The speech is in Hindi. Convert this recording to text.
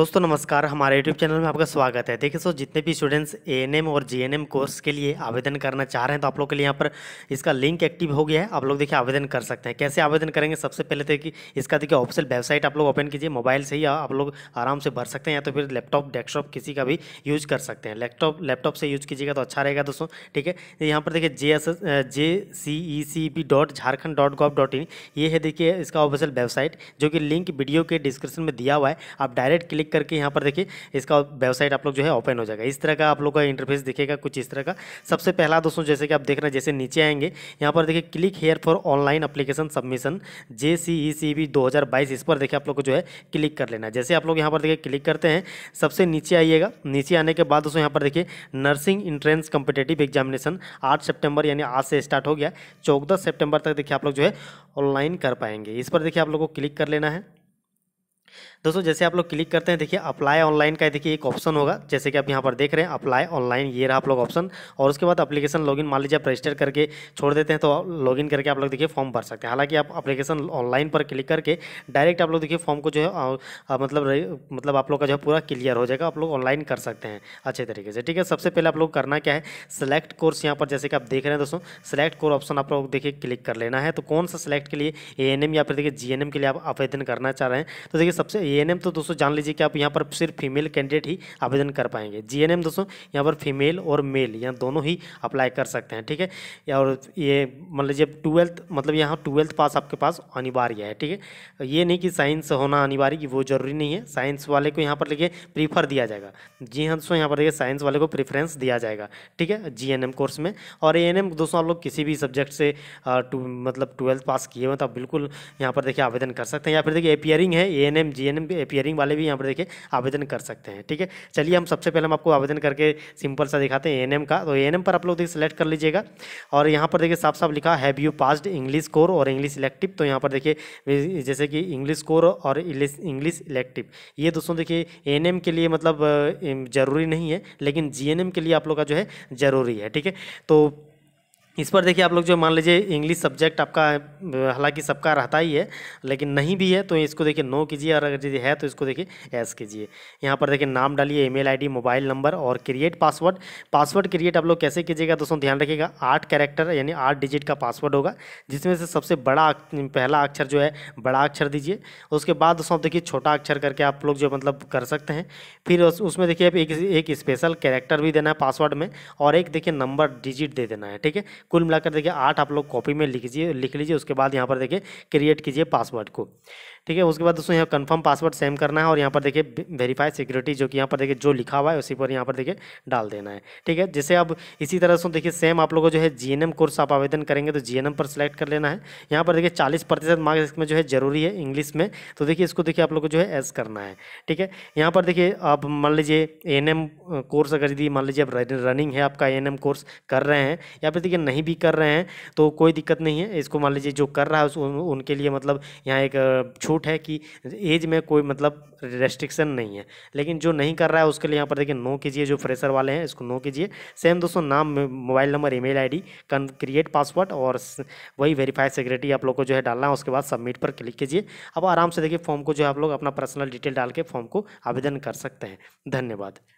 दोस्तों नमस्कार हमारे यूट्यूब चैनल में आपका स्वागत है देखिए सो जितने भी स्टूडेंट्स ए और जी कोर्स के लिए आवेदन करना चाह रहे हैं तो आप लोग के लिए यहाँ पर इसका लिंक एक्टिव हो गया है आप लोग देखिए आवेदन कर सकते हैं कैसे आवेदन करेंगे सबसे पहले तो कि इसका देखिए ऑफिशियल वेबसाइट आप लोग ओपन कीजिए मोबाइल से ही आप लोग आराम से भर सकते हैं या तो फिर लैपटॉप डेस्कटॉप किसी का भी यूज कर सकते हैं लैपटॉप लैपटॉप से यूज कीजिएगा तो अच्छा रहेगा दोस्तों ठीक है यहाँ पर देखिए J S J C E C B dot Jharkhand dot gov dot in ये है देखिए इसका ऑफिशियल वेबसाइट जो कि लिंक वीडियो के डिस्क्रिप्शन में दिया हुआ है आप डायरेक्ट क्लिक क्लिक करके यहाँ पर देखिए इसका वेबसाइट आप लोग जो है ओपन हो जाएगा इस तरह का आप लोग का इंटरफेस दिखेगा कुछ इस तरह का सबसे पहला दोस्तों जैसे कि आप देख रहे हैं जैसे नीचे आएंगे यहाँ पर देखिए click here for online application submission J C इस पर देखिए आप लोग को जो है क्लिक कर लेना जैसे आप लोग यहाँ पर देखिए क्लिक करते हैं सबसे नीचे आइएगा नीचे आने के बाद दोस्तों यहाँ पर देखिए नर्सिंग इंट्रेंस कम्पिटेटिव एग्जामिनेशन आठ सेप्टेम्बर यानी आज से स्टार्ट हो गया चौदह सेप्टेम्बर तक देखिए आप लोग जो है ऑनलाइन कर पाएंगे इस पर देखिए आप लोग को क्लिक कर लेना है दोस्तों जैसे आप लोग क्लिक करते हैं देखिए अप्लाई ऑनलाइन का देखिए एक ऑप्शन होगा जैसे कि आप यहाँ पर देख रहे हैं अप्लाई ऑनलाइन ये रहा आप लोग ऑप्शन और उसके बाद लॉग लॉगिन मान लीजिए आप रजिस्टर करके छोड़ देते हैं तो इन करके आप लोग देखिए फॉर्म भर सकते हैं हालांकि आप अप्लीकेशन ऑनलाइन पर क्लिक करके डायरेक्ट आप लोग देखिए फॉर्म को जो है मतलब मतलब आप लोग का जो है पूरा क्लियर हो जाएगा आप लोग ऑनलाइन कर सकते हैं अच्छे तरीके से ठीक है सबसे पहले आप लोग करना क्या है सिलेक्ट कोर्स यहाँ पर जैसे कि आप देख रहे हैं दोस्तों सेलेक्ट कोर ऑप्शन आप लोग देखिए क्लिक कर लेना है तो कौन सा सिलेक्ट के लिए ए या फिर देखिए जी के लिए आप आवेदन करना चाह रहे हैं तो देखिए सबसे एएनएम तो दोस्तों जान लीजिए कि आप यहाँ पर सिर्फ फीमेल कैंडिडेट ही आवेदन कर पाएंगे जीएनएम दोस्तों यहाँ पर फीमेल और मेल यहाँ दोनों ही अप्लाई कर सकते हैं ठीक है और ये मान लीजिए ट्वेल्थ मतलब यहाँ ट्वेल्थ पास आपके पास अनिवार्य है ठीक है ये नहीं कि साइंस होना अनिवार्य वो जरूरी नहीं है साइंस वाले को यहाँ पर देखिए प्रीफर दिया जाएगा जी हाँ दोस्तों यहाँ पर देखिए साइंस वाले को प्रेफरेंस दिया जाएगा ठीक है जी कोर्स में और ए दोस्तों आप लोग किसी भी सब्जेक्ट से मतलब ट्वेल्थ पास किए हुए तो आप बिल्कुल यहाँ पर देखिए आवेदन कर सकते हैं या फिर देखिए अपियरिंग है A N M N film appearing वाले भी यहाँ पर देखिए आवेदन कर सकते हैं ठीक है चलिए हम सबसे पहले हम आपको आवेदन करके सिंपल सा दिखाते हैं ए का तो ए पर आप लोग देखिए सेलेक्ट कर लीजिएगा और यहाँ पर देखिए साफ साफ लिखा have you passed English core और इंग्लिश इलेक्टिव तो यहाँ पर देखिए जैसे कि इंग्लिश कोर और इंग्लिश इलेक्टिव ये दोस्तों देखिए ए के लिए मतलब ज़रूरी नहीं है लेकिन जी के लिए आप लोग का जो है ज़रूरी है ठीक है तो इस पर देखिए आप लोग जो मान लीजिए इंग्लिश सब्जेक्ट आपका हालांकि सबका रहता ही है लेकिन नहीं भी है तो इसको देखिए नो कीजिए और अगर यदि है तो इसको देखिए ऐस कीजिए यहाँ पर देखिए नाम डालिए ईमेल आईडी मोबाइल नंबर और क्रिएट पासवर्ड पासवर्ड क्रिएट आप लोग कैसे कीजिएगा दोस्तों ध्यान रखिएगा आठ कैरेक्टर यानी आठ डिजिट का पासवर्ड होगा जिसमें से सबसे बड़ा पहला अक्षर जो है बड़ा अक्षर दीजिए उसके बाद दोस्तों आप देखिए छोटा अक्षर करके आप लोग जो मतलब कर सकते हैं फिर उसमें देखिए आप एक स्पेशल कैरेक्टर भी देना है पासवर्ड में और एक देखिए नंबर डिजिट दे देना है ठीक है कुल मिलाकर देखिए आठ आप लोग कॉपी में लिख लीजिए लिख लीजिए उसके बाद यहाँ पर देखिए क्रिएट कीजिए पासवर्ड को ठीक है उसके बाद दोस्तों यहाँ कन्फर्म पासवर्ड सेम करना है और यहाँ पर देखिए वेरीफाई सिक्योरिटी जो कि यहाँ पर देखिए जो लिखा हुआ है उसी पर यहाँ पर देखिए डाल देना है ठीक है जैसे अब इसी तरह से देखिए सेम आप लोगों को जो है जी कोर्स आप आवेदन करेंगे तो जी पर सिलेक्ट कर लेना है यहाँ पर देखिए चालीस प्रतिशत मार्क्स इसमें जो है जरूरी है इंग्लिश में तो देखिए इसको देखिए आप लोग को जो है एस करना है ठीक है यहाँ पर देखिए आप मान लीजिए एन कोर्स अगर यदि मान लीजिए अब रनिंग है आपका एन कोर्स कर रहे हैं या फिर देखिए नहीं नहीं भी कर रहे हैं तो कोई दिक्कत नहीं है इसको मान लीजिए जो कर रहा है उस, उन, उनके लिए मतलब यहाँ एक छूट है कि एज में कोई मतलब रेस्ट्रिक्शन नहीं है लेकिन जो नहीं कर रहा है उसके लिए यहाँ पर देखिए नो कीजिए जो फ्रेशर वाले हैं इसको नो कीजिए सेम दोस्तों नाम मोबाइल नंबर ईमेल आईडी कन क्रिएट पासवर्ड और वही वेरीफाई सिक्योरिटी आप लोग को जो है डालना है उसके बाद सबमिट पर क्लिक कीजिए अब आराम से देखिए फॉर्म को जो है आप लोग अपना पर्सनल डिटेल डाल के फॉर्म को आवेदन कर सकते हैं धन्यवाद